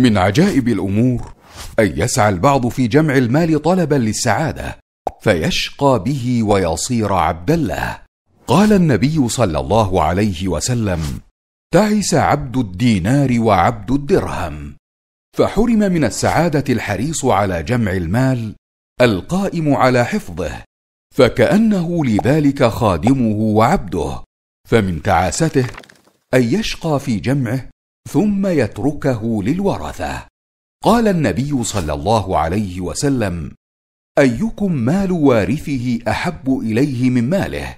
من عجائب الامور ان يسعى البعض في جمع المال طلبا للسعاده فيشقى به ويصير عبدا له قال النبي صلى الله عليه وسلم تعس عبد الدينار وعبد الدرهم فحرم من السعاده الحريص على جمع المال القائم على حفظه فكانه لذلك خادمه وعبده فمن تعاسته ان يشقى في جمعه ثم يتركه للورثه قال النبي صلى الله عليه وسلم ايكم مال وارثه احب اليه من ماله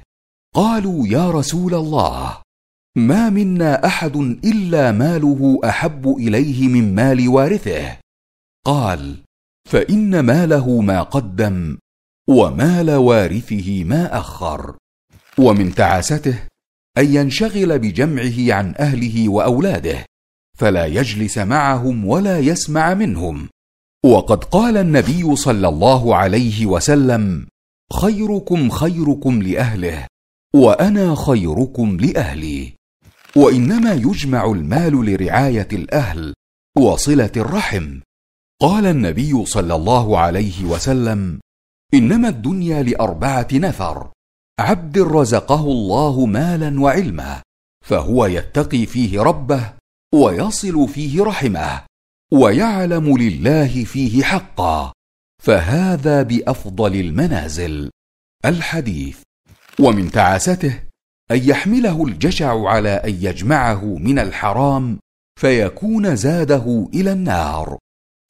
قالوا يا رسول الله ما منا احد الا ماله احب اليه من مال وارثه قال فان ماله ما قدم ومال وارثه ما اخر ومن تعاسته ان ينشغل بجمعه عن اهله واولاده فلا يجلس معهم ولا يسمع منهم وقد قال النبي صلى الله عليه وسلم خيركم خيركم لاهله وانا خيركم لاهلي وانما يجمع المال لرعايه الاهل وصله الرحم قال النبي صلى الله عليه وسلم انما الدنيا لاربعه نفر عبد رزقه الله مالا وعلما فهو يتقي فيه ربه ويصل فيه رحمه ويعلم لله فيه حقا فهذا بافضل المنازل الحديث ومن تعاسته ان يحمله الجشع على ان يجمعه من الحرام فيكون زاده الى النار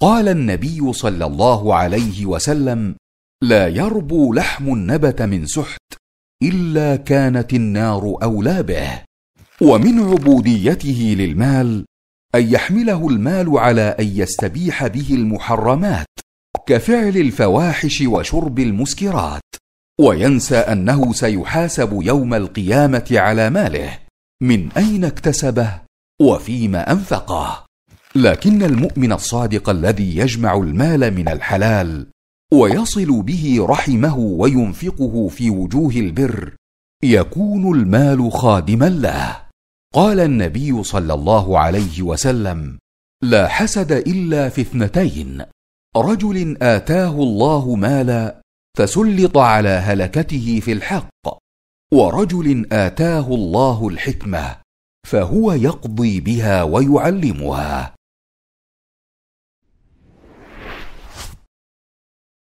قال النبي صلى الله عليه وسلم لا يربو لحم النبت من سحت الا كانت النار اولى به ومن عبوديته للمال ان يحمله المال على ان يستبيح به المحرمات كفعل الفواحش وشرب المسكرات وينسى انه سيحاسب يوم القيامه على ماله من اين اكتسبه وفيما انفقه لكن المؤمن الصادق الذي يجمع المال من الحلال ويصل به رحمه وينفقه في وجوه البر يكون المال خادما له قال النبي صلى الله عليه وسلم لا حسد الا في اثنتين رجل اتاه الله مالا فسلط على هلكته في الحق ورجل اتاه الله الحكمه فهو يقضي بها ويعلمها